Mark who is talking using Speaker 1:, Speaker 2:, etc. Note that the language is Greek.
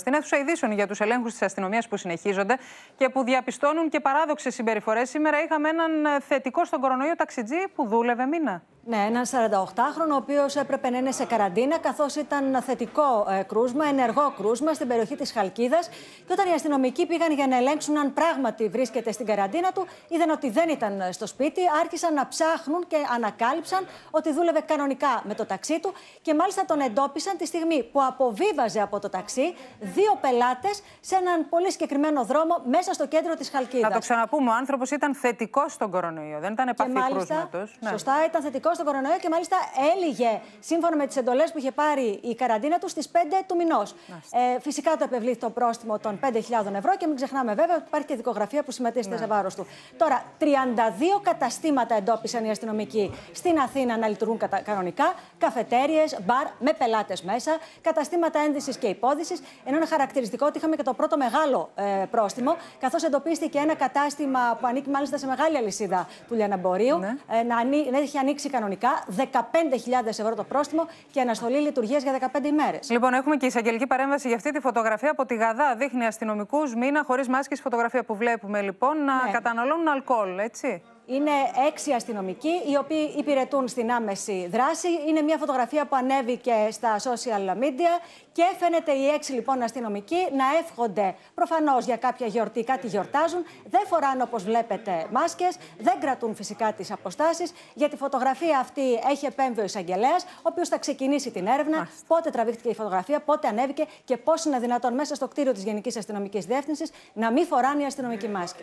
Speaker 1: Στην αίθουσα ειδήσεων για τους ελέγχους της αστυνομίας που συνεχίζονται και που διαπιστώνουν και παράδοξες συμπεριφορές, σήμερα είχαμε έναν ε, θετικό στον κορονοϊό ταξιτζή που δούλευε μήνα.
Speaker 2: Ναι, έναν 48χρονο, ο οποίος έπρεπε να είναι σε καραντίνα, καθώς ήταν θετικό ε, κρούσμα, ενεργό κρούσμα στην περιοχή της Χαλκίδας. Και όταν οι αστυνομικοί πήγαν για να ελέγξουν αν πράγματι βρίσκεται στην καραντίνα του, είδαν ότι δεν ήταν ε, στο σπίτι, άρχισαν να ψάχνουν και ανακάλυψαν ότι δούλευε κανονικά με το ταξί του και μάλιστα τον εντόπισαν τη στιγμή που αποβίβαζε από το ταξί δύο πελάτες σε έναν πολύ συγκεκριμένο δρόμο μέσα στο κέντρο της Χαλκίδα. Να το ξαναπούμε, ο άνθρωπος
Speaker 1: ήταν θετικός στον κορονοϊό, δεν ήταν επαφή κρούσματος. Ναι. Σωστά,
Speaker 2: ήταν θετικός στο κορονοϊό και μάλιστα έλυγε σύμφωνα με τις εντολές που είχε πάρει η καραντίνα του στις 5 του μηνός. Ε, φυσικά το επευλήθη το πρόστιμο των 5.000 ευρώ και μην ξεχνάμε βέβαια ότι υπάρχει και δικογραφία που συμμετείχε ναι. σε βάρος του. Τώρα, 32 καταστήματα εντόπισαν οι αστυνομικοί στην Αθήνα να λειτουργούν κανονικά, καφετέρειε, μπαρ με πελάτες μέσα, καταστήματα ένδυσης και υπόδησης, ενώ είναι χαρακτηριστικό ότι είχαμε και το πρώτο μεγάλο ε, πρόστιμο, καθώς εντοπίστηκε ένα κατάστημα που ανήκει μάλιστα σε μεγάλη αλυσίδα του λιαναμπορίου ναι. Ε, να, ανοί... να έχει ανοίξει κανονικά κανονικά, 15.000 ευρώ το πρόστιμο και αναστολή λειτουργίας για 15 ημέρες.
Speaker 1: Λοιπόν, έχουμε και εισαγγελική παρέμβαση για αυτή τη φωτογραφία από τη Γαδά. Δείχνει αστυνομικούς μήνα χωρίς μάσκες. Φωτογραφία που βλέπουμε λοιπόν να ναι. καταναλώνουν αλκοόλ, έτσι. Είναι έξι αστυνομικοί οι οποίοι υπηρετούν στην άμεση δράση.
Speaker 2: Είναι μια φωτογραφία που ανέβηκε στα social media και φαίνεται οι έξι λοιπόν αστυνομικοί να εύχονται προφανώς για κάποια γιορτή, κάτι γιορτάζουν. Δεν φοράνε όπως βλέπετε μάσκες, δεν κρατούν φυσικά τις αποστάσεις. Για τη φωτογραφία αυτή έχει επέμβει ο εισαγγελέας, ο οποίος θα ξεκινήσει την έρευνα. Πότε τραβήχτηκε η φωτογραφία, πότε ανέβηκε και πώς είναι δυνατόν μέσα στο κτίριο της Γενικής Αστυνομικής Διεύθυνσης να μην φοράνε οι αστυνομικοί μάσκες.